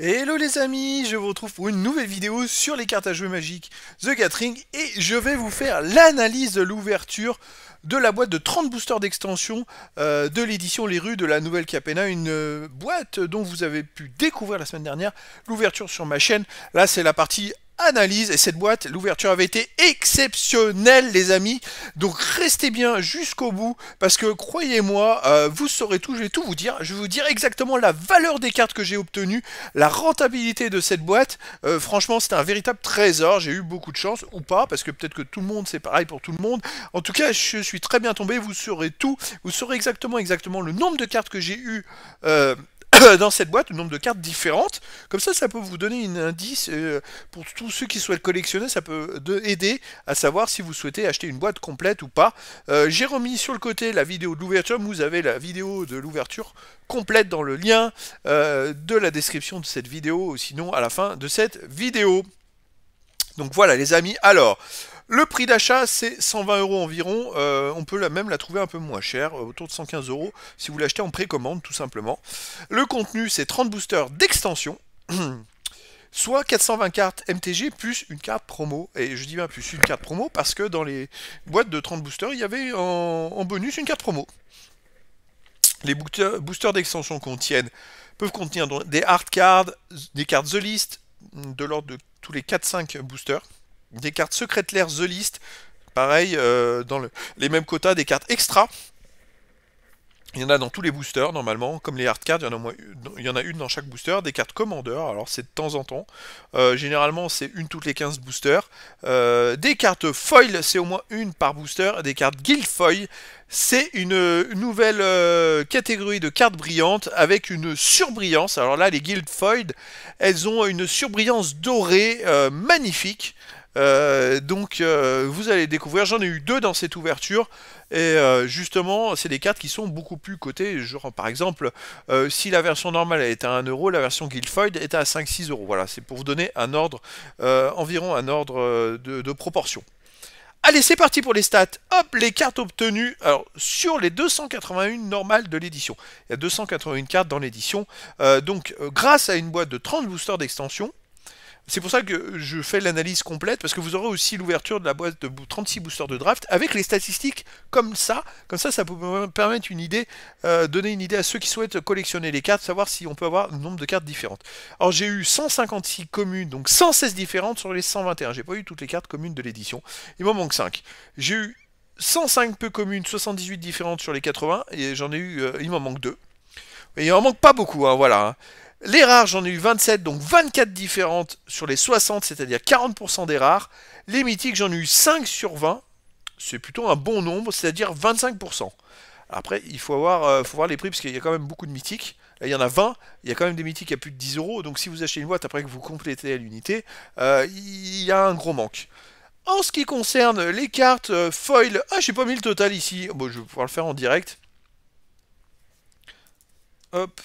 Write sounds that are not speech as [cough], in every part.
Hello les amis, je vous retrouve pour une nouvelle vidéo sur les cartes à jouer magiques The Gathering et je vais vous faire l'analyse de l'ouverture de la boîte de 30 boosters d'extension euh, de l'édition Les Rues de la Nouvelle Capena, une euh, boîte dont vous avez pu découvrir la semaine dernière l'ouverture sur ma chaîne. Là c'est la partie analyse. Et cette boîte, l'ouverture avait été exceptionnelle, les amis. Donc restez bien jusqu'au bout, parce que croyez-moi, euh, vous saurez tout, je vais tout vous dire. Je vais vous dire exactement la valeur des cartes que j'ai obtenues, la rentabilité de cette boîte. Euh, franchement, c'était un véritable trésor. J'ai eu beaucoup de chance, ou pas, parce que peut-être que tout le monde, c'est pareil pour tout le monde. En tout cas, je suis très bien tombé, vous saurez tout. Vous saurez exactement, exactement le nombre de cartes que j'ai eu [coughs] dans cette boîte le nombre de cartes différentes. Comme ça, ça peut vous donner un indice euh, pour tous ceux qui souhaitent collectionner. Ça peut aider à savoir si vous souhaitez acheter une boîte complète ou pas. Euh, j'ai remis sur le côté la vidéo de l'ouverture. Vous avez la vidéo de l'ouverture complète dans le lien euh, de la description de cette vidéo, ou sinon à la fin de cette vidéo. Donc voilà les amis. Alors, le prix d'achat, c'est 120 euros environ. Euh, on peut même la trouver un peu moins chère, euh, autour de 115 euros, si vous l'achetez en précommande, tout simplement. Le contenu, c'est 30 boosters d'extension. [clears throat] soit 420 cartes MTG plus une carte promo. Et je dis bien plus une carte promo parce que dans les boîtes de 30 boosters, il y avait en, bonus une carte promo. Les boosters d'extension contiennent peuvent contenir des hard cards, des cartes The List, de l'ordre de tous les 4-5 boosters des cartes secrètes Lair The List, pareil, euh, dans les mêmes quotas, des cartes extra. Il y en a dans tous les boosters normalement, comme les hard cards, il y en a, une dans chaque booster, des cartes commander, alors c'est de temps en temps. Euh, généralement c'est une toutes les 15 boosters. Euh, des cartes foil, c'est au moins une par booster. Des cartes guild foil, c'est une, nouvelle catégorie de cartes brillantes avec une surbrillance. Alors là les guild foil, elles ont une surbrillance dorée magnifique. Euh, donc euh, vous allez découvrir, j'en ai eu deux dans cette ouverture, et euh, justement c'est des cartes qui sont beaucoup plus cotées, genre par exemple si la version normale est à 1€, la version Guildfoil est à 5-6€, voilà, c'est pour vous donner un ordre, environ un ordre de, proportion. Allez, c'est parti pour les stats. Hop, les cartes obtenues. Alors, sur les 281 normales de l'édition. Il y a 281 cartes dans l'édition. donc, grâce à une boîte de 30 boosters d'extension, c'est pour ça que je fais l'analyse complète, parce que vous aurez aussi l'ouverture de la boîte de 36 boosters de draft avec les statistiques comme ça. Comme ça, ça peut permettre une idée, euh, donner une idée à ceux qui souhaitent collectionner les cartes, savoir si on peut avoir un nombre de cartes différentes. Alors j'ai eu 156 communes, donc 116 différentes sur les 121. J'ai pas eu toutes les cartes communes de l'édition. Il m'en manque 5. J'ai eu 105 peu communes, 78 différentes sur les 80, et j'en ai eu, euh, il m'en manque 2. Et il en manque pas beaucoup, hein, voilà. Hein. Les rares, j'en ai eu 27, donc 24 différentes sur les 60, c'est-à-dire 40% des rares. Les mythiques, j'en ai eu 5 sur 20, c'est plutôt un bon nombre, c'est-à-dire 25%. Après, il euh, faut, voir les prix, parce qu'il y a quand même beaucoup de mythiques. il y en a 20, il y a quand même des mythiques à plus de 10 euros, donc si vous achetez une boîte après que vous complétez à l'unité, euh, il y a un gros manque. En ce qui concerne les cartes euh, foil, ah j'ai pas mis le total ici, bon je vais pouvoir le faire en direct. Hop,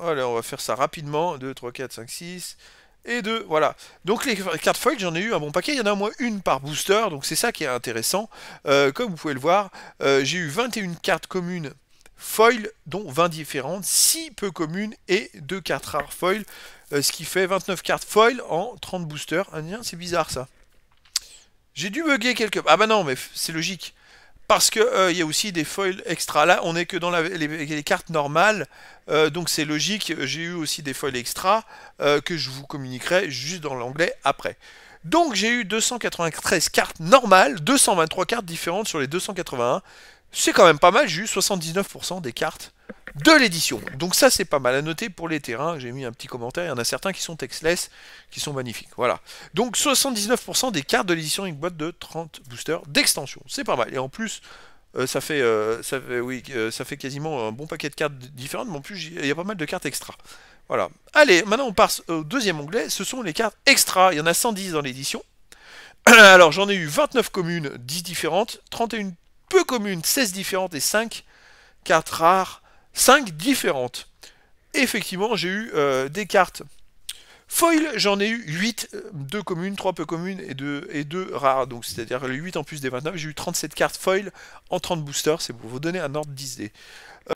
Allez, on va faire ça rapidement. 2, 3, 4, 5, 6 et 2. Voilà. Donc les cartes foil, j'en ai eu un bon paquet. Il y en a au moins une par booster, donc c'est ça qui est intéressant. Euh, comme vous pouvez le voir, euh, j'ai eu 21 cartes communes foil, dont 20 différentes, 6 peu communes et 2 cartes rares foil, euh, ce qui fait 29 cartes foil en 30 boosters. Ah, c'est bizarre ça. J'ai dû bugger quelques. Ah bah non, mais c'est logique parce que il euh, y a aussi des foils extra. Là, on n'est que dans les, cartes normales, euh, donc c'est logique. J'ai eu aussi des foils extra euh, que je vous communiquerai juste dans l'anglais après. Donc j'ai eu 293 cartes normales, 223 cartes différentes sur les 281. C'est quand même pas mal, j'ai eu 79% des cartes de l'édition. Donc ça c'est pas mal à noter pour les terrains, j'ai mis un petit commentaire, il y en a certains qui sont textless, qui sont magnifiques. Voilà. Donc 79% des cartes de l'édition une boîte de 30 boosters d'extension. C'est pas mal. Et en plus, euh, ça, fait, euh, ça, oui, euh, ça fait quasiment un bon paquet de cartes différentes, mais en plus il y a pas mal de cartes extra. Voilà. Allez, maintenant on passe au deuxième onglet, ce sont les cartes extra. Il y en a 110 dans l'édition. [clears throat] Alors j'en ai eu 29 communes, 10 différentes, 31 peu communes, 16 différentes et 5 cartes rares 5 différentes. Effectivement, j'ai eu euh, des cartes Foil, j'en ai eu 8, 2 euh, communes, 3 peu communes et 2, et rares. Donc c'est-à-dire les 8 en plus des 29. J'ai eu 37 cartes foil en 30 boosters, c'est pour vous donner un ordre 10D.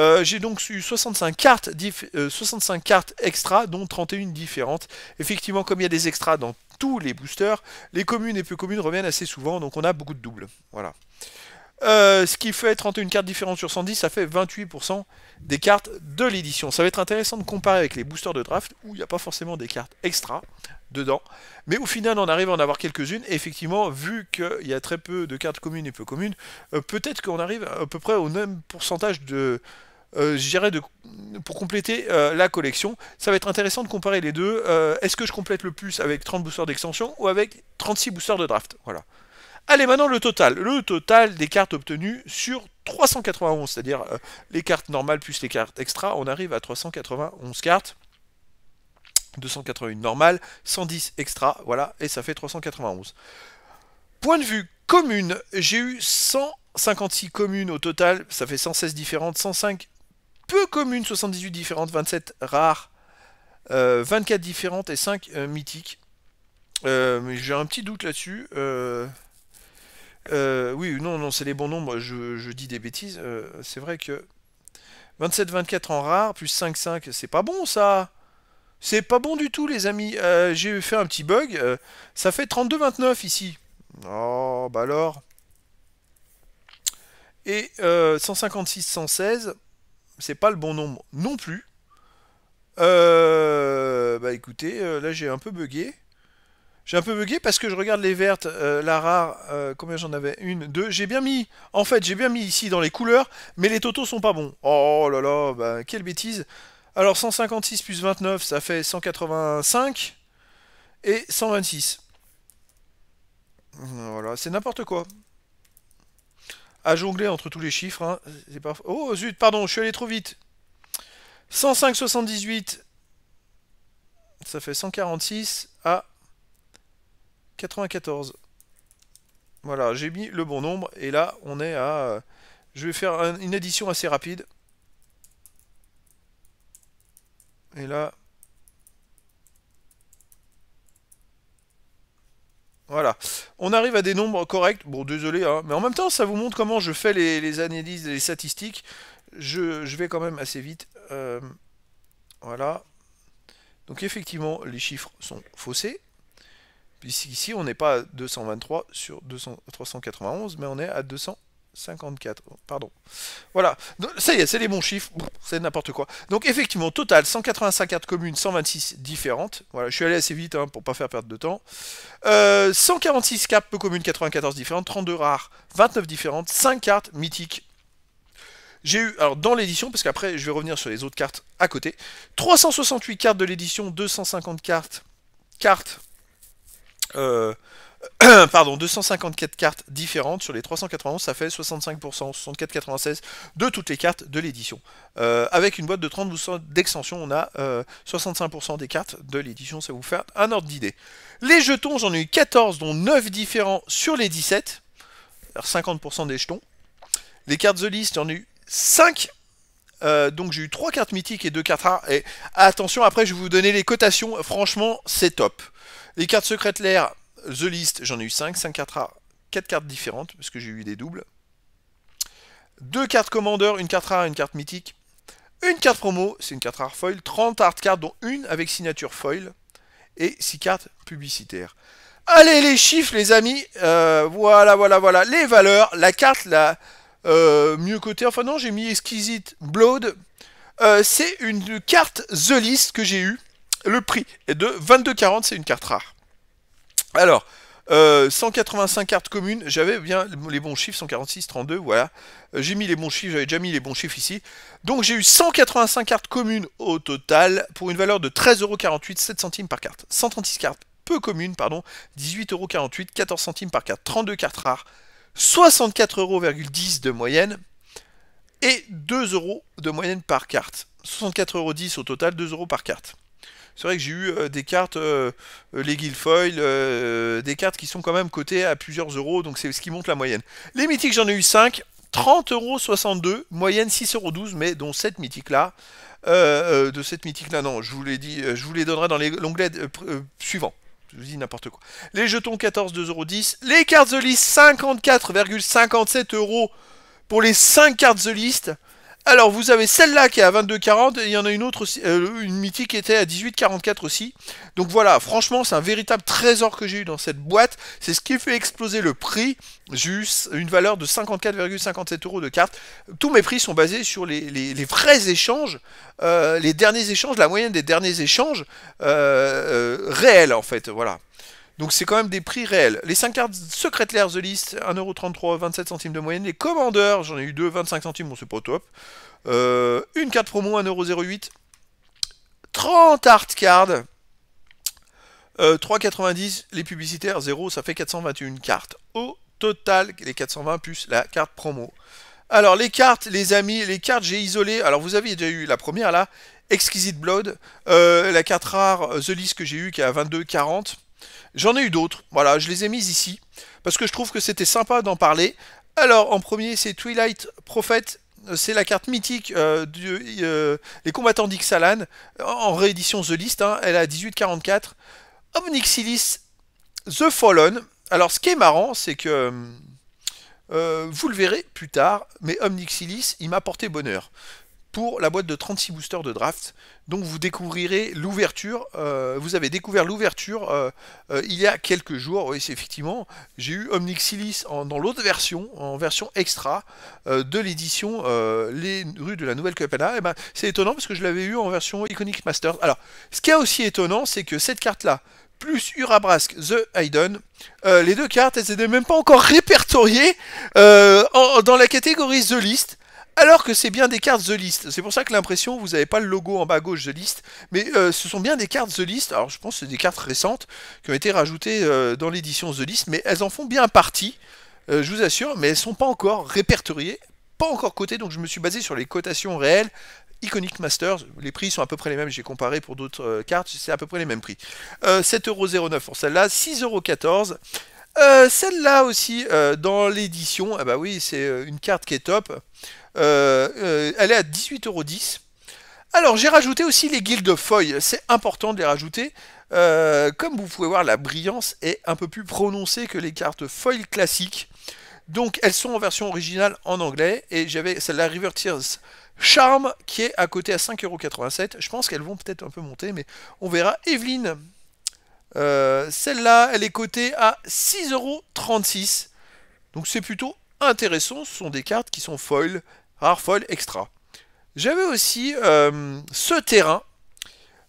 Euh, j'ai donc eu 65 cartes, 65 cartes extra, dont 31 différentes. Effectivement, comme il y a des extras dans tous les boosters, les communes et peu communes reviennent assez souvent, donc on a beaucoup de doubles. Voilà. Euh, ce qui fait 31 cartes différentes sur 110, ça fait 28% des cartes de l'édition. Ça va être intéressant de comparer avec les boosters de draft, où il n'y a pas forcément des cartes extra dedans. Mais au final, on arrive à en avoir quelques-unes. Et effectivement, vu qu'il y a très peu de cartes communes et peu communes, euh, peut-être qu'on arrive à peu près au même pourcentage de... Euh, pour compléter la collection. Ça va être intéressant de comparer les deux. Est-ce que je complète le plus avec 30 boosters d'extension ou avec 36 boosters de draft Voilà. Allez, maintenant le total. Le total des cartes obtenues sur 391, c'est-à-dire euh, les cartes normales plus les cartes extra, on arrive à 391 cartes. 281 normales, 110 extra, voilà, et ça fait 391. Point de vue commune, j'ai eu 156 communes au total, ça fait 116 différentes, 105 peu communes, 78 différentes, 27 rares, 24 euh, différentes et 5 euh, mythiques. mais j'ai un petit doute là-dessus. Euh, euh, oui, non, non, c'est les bons nombres, je, dis des bêtises. Euh, c'est vrai que 27-24 en rare, plus 5-5, c'est pas bon ça C'est pas bon du tout les amis, euh, j'ai fait un petit bug, ça fait 32-29 ici. Oh, bah alors Et 156-116, c'est pas le bon nombre non plus. bah écoutez, là j'ai un peu bugué. J'ai un peu bugué parce que je regarde les vertes, euh, la rare, euh, combien j'en avais Une, deux, j'ai bien mis, en fait j'ai bien mis ici dans les couleurs, mais les totaux sont pas bons. Oh là là, bah, quelle bêtise Alors 156 plus 29, ça fait 185 et 126. Voilà, c'est n'importe quoi. À jongler entre tous les chiffres, hein, Oh zut, pardon, je suis allé trop vite 105,78, ça fait 146 à 94. Voilà, j'ai mis le bon nombre. Et là, on est à... Euh, je vais faire une addition assez rapide. Et là... Voilà. On arrive à des nombres corrects. Bon, désolé, hein, mais en même temps, ça vous montre comment je fais les, analyses et les statistiques. Je, vais quand même assez vite. Euh, voilà. Donc effectivement, les chiffres sont faussés. Ici, on n'est pas à 223 sur 200, 391, mais on est à 254. Pardon. Voilà. ça y est, c'est les bons chiffres. C'est n'importe quoi. Donc, effectivement, total, 185 cartes communes, 126 différentes. Voilà, je suis allé assez vite pour hein, pour pas faire perdre de temps. 146 euh, cartes peu communes, 94 différentes, 32 rares, 29 différentes, 5 cartes mythiques, j'ai eu, alors dans l'édition, parce qu'après je vais revenir sur les autres cartes à côté, 368 cartes de l'édition, 250 cartes, cartes euh, [clears throat] pardon, 254 cartes différentes sur les 391, ça fait 65%, 64,96 de toutes les cartes de l'édition. Euh, avec une boîte de 30 d'extension, on a 65% euh, des cartes de l'édition, ça vous fait un ordre d'idée. Les jetons, j'en ai eu 14, dont 9 différents sur les 17, 50% des jetons. Les cartes The List, j'en ai eu 5 donc j'ai eu 3 cartes mythiques et 2 cartes rares. Et attention, après je vais vous donner les cotations. Franchement, c'est top. Les cartes secrètes l'air, The List, j'en ai eu 5, 5 cartes rares, 4 cartes différentes, parce que j'ai eu des doubles. Deux cartes commandeurs, une carte rare, une carte mythique. Une carte promo, c'est une carte rare foil, 30 art cartes, dont une avec signature foil, et 6 cartes publicitaires. Allez les chiffres les amis, euh, voilà voilà voilà, les valeurs, la carte la euh, mieux cotée, enfin non j'ai mis Exquisite Blood, euh, c'est une carte The List que j'ai eue, le prix est de 22,40, c'est une carte rare. Alors, 185 euh, cartes communes, j'avais bien les bons chiffres, 146, 32, voilà. Euh, j'ai mis les bons chiffres, j'avais déjà mis les bons chiffres ici. Donc j'ai eu 185 cartes communes au total pour une valeur de 13,48€, 7 centimes par carte. 136 cartes peu communes, pardon, 18,48€, 14 centimes par carte. 32 cartes rares, 64,10€ de moyenne et 2€ de moyenne par carte. 64,10€ au total, 2€ par carte c'est vrai que j'ai eu euh, des cartes, euh, euh, les Guilfoil, des cartes qui sont quand même cotées à plusieurs euros, donc c'est ce qui monte la moyenne. Les mythiques, j'en ai eu 5, 30,62€, moyenne 6,12€, mais dont cette mythique là. de cette mythique là, non, je vous dit, je vous les donnerai dans l'onglet suivant. Je vous dis n'importe quoi. Les jetons 14, 2,10€. Les cartes de liste 54,57€ pour les 5 cartes The List. Alors, vous avez celle-là qui est à 22,40 il y en a une autre euh, une mythique qui était à 18,44 aussi. Donc voilà, franchement, c'est un véritable trésor que j'ai eu dans cette boîte. C'est ce qui fait exploser le prix, juste une valeur de 54,57 euros de carte. Tous mes prix sont basés sur les, vrais échanges, euh, les derniers échanges, la moyenne des derniers échanges euh, réels en fait. Voilà. Donc c'est quand même des prix réels. Les 5 cartes secrètes Lair The List, 1,33€, 27 centimes de moyenne. Les Commandeurs, j'en ai eu deux, 25 centimes, bon c'est pas top. Euh, une carte promo, 1,08€. 30 art cards. Euh, 3,90 les publicitaires, 0, ça fait 421 cartes. Au total, les 420 plus la carte promo. Alors les cartes, les amis, les cartes j'ai isolées. Alors vous avez déjà eu la première là, Exquisite Blood, euh, la carte rare euh, The List que j'ai eu qui est à 22,40. J'en ai eu d'autres, voilà, je les ai mises ici, parce que je trouve que c'était sympa d'en parler. Alors, en premier, c'est Twilight Prophet, euh, c'est la carte mythique euh, des euh, combattants d'Ixalan, en réédition The List, hein. elle a 1844. Omnixilis, The Fallen. Alors, ce qui est marrant, c'est que... vous le verrez plus tard, mais Omnixilis, il m'a porté bonheur pour la boîte de 36 boosters de draft. Donc vous découvrirez l'ouverture, euh, vous avez découvert l'ouverture euh, euh, il y a quelques jours. Oui, c'est effectivement, j'ai eu Omnixilis dans l'autre version, en version extra de l'édition Les rues de la Nouvelle Capella. Et eh ben, c'est étonnant parce que je l'avais eu en version Iconic Masters. Alors, ce qui est aussi étonnant, c'est que cette carte-là, plus Urabrask The Aiden, les deux cartes, elles n'étaient même pas encore répertoriées dans la catégorie The List. Alors que c'est bien des cartes The List. C'est pour ça que l'impression, vous n'avez pas le logo en bas à gauche The List. Mais euh, ce sont bien des cartes The List. Alors je pense que c'est des cartes récentes qui ont été rajoutées euh, dans l'édition The List. Mais elles en font bien partie, euh, je vous assure. Mais elles ne sont pas encore répertoriées, pas encore cotées. Donc je me suis basé sur les cotations réelles. Iconic Masters, les prix sont à peu près les mêmes, j'ai comparé pour d'autres cartes, c'est à peu près les mêmes prix. 7,09€ pour celle-là, 6,14€. celle-là aussi, dans l'édition, ah bah oui, c'est une carte qui est top. Euh, euh, elle est à 18,10€. Alors j'ai rajouté aussi les guildes foil, c'est important de les rajouter. Euh, comme vous pouvez voir, la brillance est un peu plus prononcée que les cartes foil classiques. Donc elles sont en version originale en anglais et j'avais celle-là River Tears Charm qui est à côté à 5,87€. Je pense qu'elles vont peut-être un peu monter mais on verra. Evelyne, celle-là elle est cotée à 6,36€. Donc c'est plutôt intéressant, ce sont des cartes qui sont foil extra. J'avais aussi euh, ce terrain.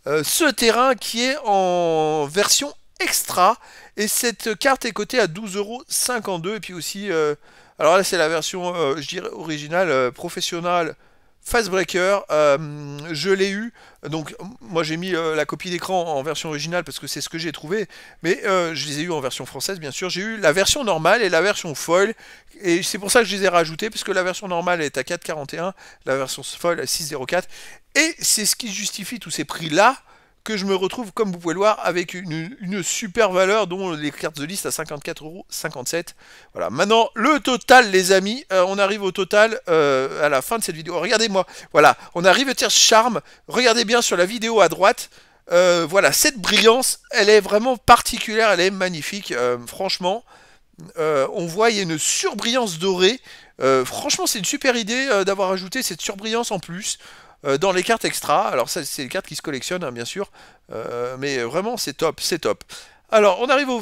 Euh, ce terrain qui est en version extra. Et cette carte est cotée à 12,52€. Et puis aussi, euh, alors là c'est la version, je dirais, originale, professionnelle Fastbreaker, euh, je l'ai eu. Donc, moi j'ai mis euh, la copie d'écran en version originale parce que c'est ce que j'ai trouvé. Mais euh, je les ai eu en version française, bien sûr. J'ai eu la version normale et la version foil. Et c'est pour ça que je les ai rajoutés parce que la version normale est à 4,41, la version foil à 6,04. Et c'est ce qui justifie tous ces prix-là que je me retrouve, comme vous pouvez le voir, avec une, super valeur dont les cartes de liste à 54,57€. Voilà, maintenant le total, les amis. Euh, on arrive au total euh, à la fin de cette vidéo. Regardez-moi, voilà, on arrive à tirer charme. Regardez bien sur la vidéo à droite. Euh, voilà, cette brillance, elle est vraiment particulière, elle est magnifique, franchement. on voit, il y a une surbrillance dorée. franchement, c'est une super idée d'avoir ajouté cette surbrillance en plus. Euh, dans les cartes extra, alors ça c'est les cartes qui se collectionnent hein, bien sûr, euh, mais vraiment c'est top, c'est top. Alors on arrive au,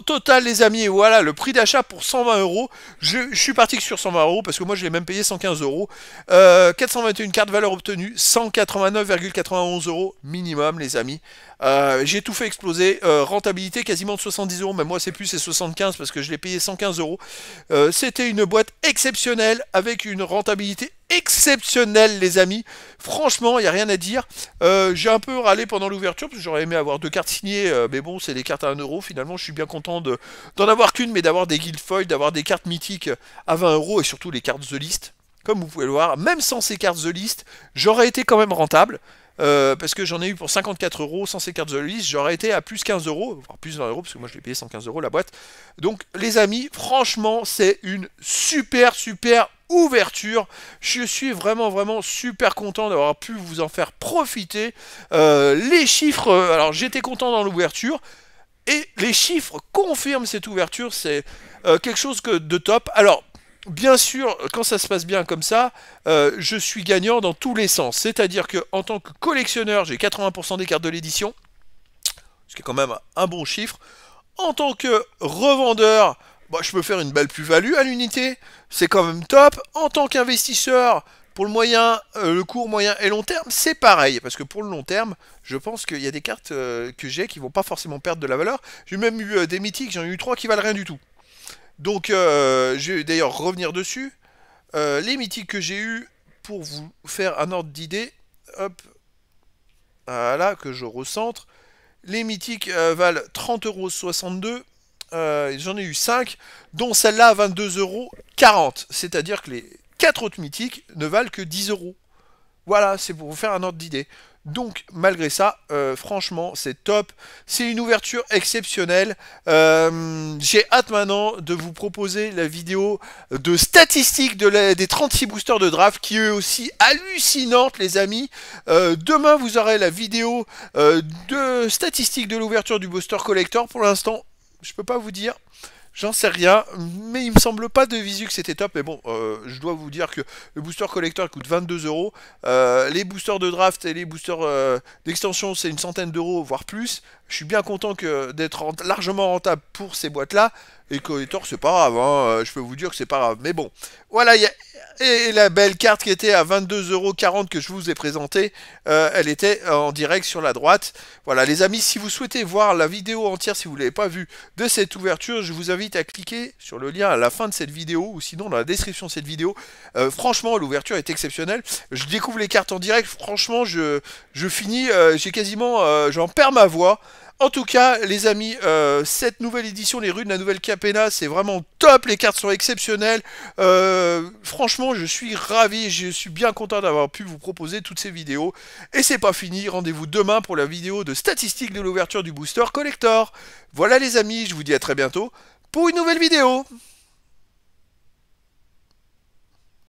total les amis, voilà le prix d'achat pour 120 euros. Je, suis parti que sur 120 euros parce que moi je l'ai même payé 115 euros. 421 euh, cartes valeur obtenue, 189,91 euros minimum les amis. j'ai tout fait exploser. rentabilité quasiment de 70 euros. Mais moi, c'est plus, c'est 75 parce que je l'ai payé 115 euros. C'était une boîte exceptionnelle avec une rentabilité exceptionnel, les amis. Franchement, il n'y a rien à dire. Euh, j'ai un peu râlé pendant l'ouverture, parce que j'aurais aimé avoir deux cartes signées, euh, mais bon, c'est des cartes à 1€. Finalement, je suis bien content d'en avoir qu'une, mais d'avoir des guild d'avoir des cartes mythiques à 20€ et surtout les cartes The List. Comme vous pouvez le voir, même sans ces cartes The List, j'aurais été quand même rentable. Euh, parce que j'en ai eu pour 54 euros sans ces cartes de List, j'aurais été à plus 15 euros, voire plus 20 euros, parce que moi je l'ai payé 115 euros la boîte. Donc les amis, franchement, c'est une super, super ouverture. Je suis vraiment vraiment super content d'avoir pu vous en faire profiter. Euh, les chiffres, euh, alors j'étais content dans l'ouverture. Et les chiffres confirment cette ouverture, c'est euh, quelque chose que de top. Alors, bien sûr, quand ça se passe bien comme ça, je suis gagnant dans tous les sens. C'est-à-dire que en tant que collectionneur, j'ai 80% des cartes de l'édition, ce qui est quand même un bon chiffre. En tant que revendeur, bah, je peux faire une belle plus-value à l'unité. C'est quand même top. En tant qu'investisseur, pour le moyen, euh, le court, moyen et long terme, c'est pareil. Parce que pour le long terme, je pense qu'il y a des cartes euh, que j'ai qui vont pas forcément perdre de la valeur. J'ai même eu euh, des mythiques, j'en ai eu trois qui valent rien du tout. Donc, je vais d'ailleurs revenir dessus. les mythiques que j'ai eu pour vous faire un ordre d'idée. Hop. Voilà, que je recentre. Les mythiques valent 30,62€. Euh, j'en ai eu 5, dont celle-là à 22,40€. C'est-à-dire que les 4 autres mythiques ne valent que 10 euros. Voilà, c'est pour vous faire un ordre d'idée. Donc, malgré ça, euh, franchement, c'est top. C'est une ouverture exceptionnelle. Euh, j'ai hâte maintenant de vous proposer la vidéo de statistiques de la, des 36 boosters de draft, qui est aussi hallucinante, les amis. demain, vous aurez la vidéo de statistiques de l'ouverture du booster collector. Pour l'instant, je peux pas vous dire. J'en sais rien, mais il me semble pas de visu que c'était top. Mais bon, euh, je dois vous dire que le booster collector coûte 22 euros. Euh, les boosters de draft et les boosters euh, d'extension, c'est une centaine d'euros, voire plus je suis bien content que d'être largement rentable pour ces boîtes-là. Et que Corridor, c'est pas grave, hein, euh, je peux vous dire que c'est pas grave. Mais bon, voilà, et la belle carte qui était à 22,40€ que je vous ai présentée, euh, elle était en direct sur la droite. Voilà, les amis, si vous souhaitez voir la vidéo entière, si vous ne l'avez pas vue, de cette ouverture, je vous invite à cliquer sur le lien à la fin de cette vidéo, ou sinon dans la description de cette vidéo. Euh, franchement, l'ouverture est exceptionnelle. Je découvre les cartes en direct, franchement, je, je finis, j'ai quasiment, j'en perds ma voix. En tout cas, les amis, euh, cette nouvelle édition, les rues de la nouvelle Capena, c'est vraiment top. Les cartes sont exceptionnelles. Euh, franchement, je suis ravi. Je suis bien content d'avoir pu vous proposer toutes ces vidéos. Et c'est pas fini. Rendez-vous demain pour la vidéo de statistiques de l'ouverture du booster collector. Voilà les amis, je vous dis à très bientôt pour une nouvelle vidéo.